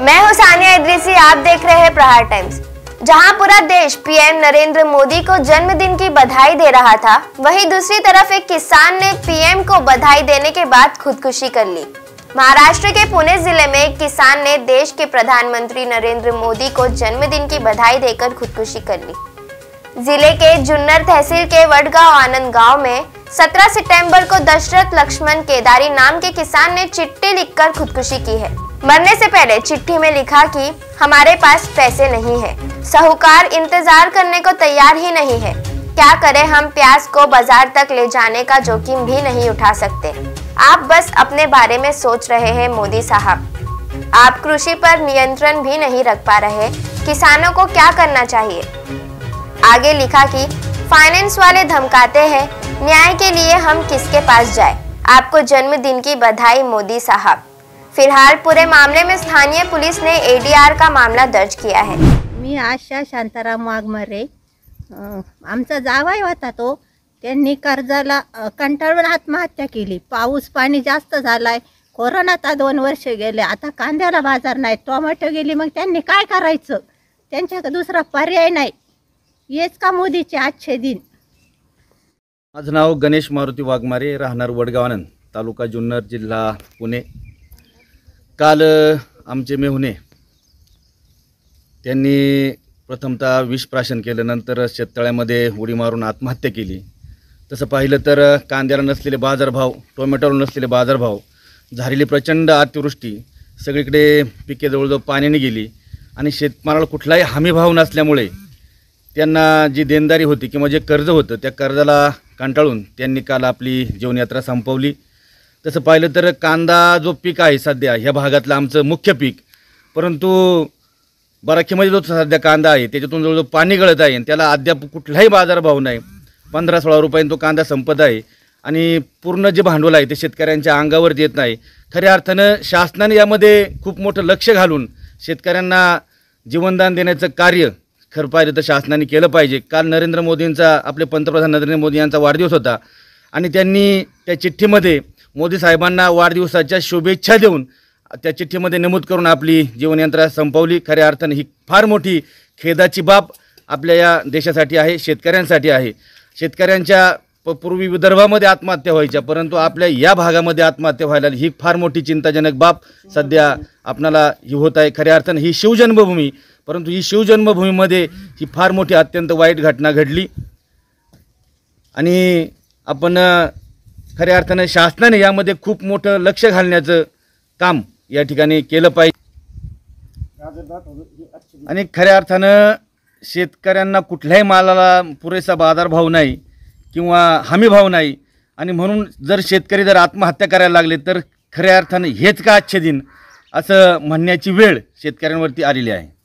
मैं हूं सानिया इद्रीसी आप देख रहे हैं प्रहार टाइम्स जहां पूरा देश पीएम नरेंद्र मोदी को जन्मदिन की बधाई दे रहा था वहीं दूसरी तरफ एक किसान ने पीएम को बधाई देने के बाद खुदकुशी कर ली महाराष्ट्र के पुणे जिले में एक किसान ने देश के प्रधानमंत्री नरेंद्र मोदी को जन्मदिन की बधाई देकर खुदकुशी कर ली जिले के जुन्नर तहसील के वडगांव आनंद गांव में 17 सितंबर को दशरथ लक्ष्मण केदारी नाम के किसान ने चिट्ठी लिखकर खुदकुशी की है मरने से पहले चिट्ठी में लिखा कि हमारे पास पैसे नहीं है साहूकार इंतजार करने को तैयार ही नहीं है क्या करें हम प्याज को बाजार तक ले जाने का जोखिम भी नहीं उठा सकते आप बस अपने बारे में सोच रहे हैं मोदी साहब आप कृषि पर नियंत्रण भी नहीं रख पा रहे किसानों को क्या करना चाहिए आगे लिखा कि फाइनेंस वाले धमकाते हैं न्याय के लिए हम किसके पास जाए आपको जन्मदिन की बधाई मोदी साहब फिलहाल पूरे मामले में स्थानीय पुलिस ने एडीआर का मामला दर्ज किया है मी आशा शांताराम वाघमारे आमचा जावाई होता तो त्यांनी कर्जाला कंटाळून आत्महत्या केली पाऊस पाणी जास्त झालाय कोरोनाचा दोन वर्ष गेले आता कांद्याला बाजार नाही टोमॅटो गेली मग त्यांनी काय करायचं त्यांच्या दुसरा पर्याय नाही हेच का मोदीचे आजचे दिन माझं नाव गणेश मारुती वाघमारे राहणार वडगावानंद तालुका जुन्नर जिल्हा पुणे काल आमचे मेहुणे त्यांनी प्रथमतः विषप्राशन केलं नंतर शेततळ्यामध्ये उडी मारून आत्महत्या केली तसं पाहिलं तर कांद्याला नसलेले बाजारभाव टोमॅटोला नसलेले बाजारभाव झालेली प्रचंड अतिवृष्टी सगळीकडे पिके जवळजवळ पाण्याने गेली आणि शेतमालाला कुठलाही हमीभाव नसल्यामुळे त्यांना जी देणदारी होती किंवा जे कर्ज होतं त्या कर्जाला कंटाळून त्यांनी काल आपली जीवनयात्रा संपवली तसं पाहिलं तर कांदा जो पीक आहे सध्या ह्या भागातलं आमचं मुख्य पीक परंतु बराखीमध्ये जो सध्या कांदा आहे त्याच्यातून जवळजवळ पाणी गळत आहे त्याला अद्याप कुठलाही बाजारभाव नाही पंधरा सोळा रुपयांनी तो कांदा संपत आहे आणि पूर्ण जे भांडवल आहे ते शेतकऱ्यांच्या अंगावर येत नाही खऱ्या अर्थानं शासनाने यामध्ये खूप मोठं लक्ष घालून शेतकऱ्यांना जीवनदान देण्याचं कार्य खरं पाहिलं तर शासनाने केलं पाहिजे काल नरेंद्र मोदींचा आपले पंतप्रधान नरेंद्र मोदी यांचा वाढदिवस होता आणि त्यांनी त्या चिठ्ठीमध्ये मोदी साहेबांना वाढदिवसाच्या शुभेच्छा देऊन त्या चिठ्ठीमध्ये नमूद करून आपली जीवनयंत्रा संपवली खऱ्या अर्थानं ही फार मोठी खेदाची बाब आपल्या या देशासाठी आहे शेतकऱ्यांसाठी आहे शेतकऱ्यांच्या प पूर्वी विदर्भामध्ये आत्महत्या व्हायच्या परंतु आपल्या या भागामध्ये आत्महत्या व्हायला ही फार मोठी चिंताजनक बाब सध्या आपणाला ही होत आहे खऱ्या अर्थानं ही शिवजन्मभूमी परंतु ही शिवजन्मभूमीमध्ये ही फार मोठी अत्यंत वाईट घटना घडली आणि आपण खऱ्या अर्थानं शासनाने यामध्ये खूप मोठं लक्ष घालण्याचं काम या ठिकाणी केलं पाहिजे आणि खऱ्या अर्थानं शेतकऱ्यांना कुठल्याही मालाला पुरेसा बाजारभाव नाही किंवा हमीभाव नाही आणि म्हणून जर शेतकरी जर आत्महत्या करायला लागले तर खऱ्या अर्थानं हेच का आच्छेदिन दिन असं म्हणण्याची वेळ शेतकऱ्यांवरती आलेली आहे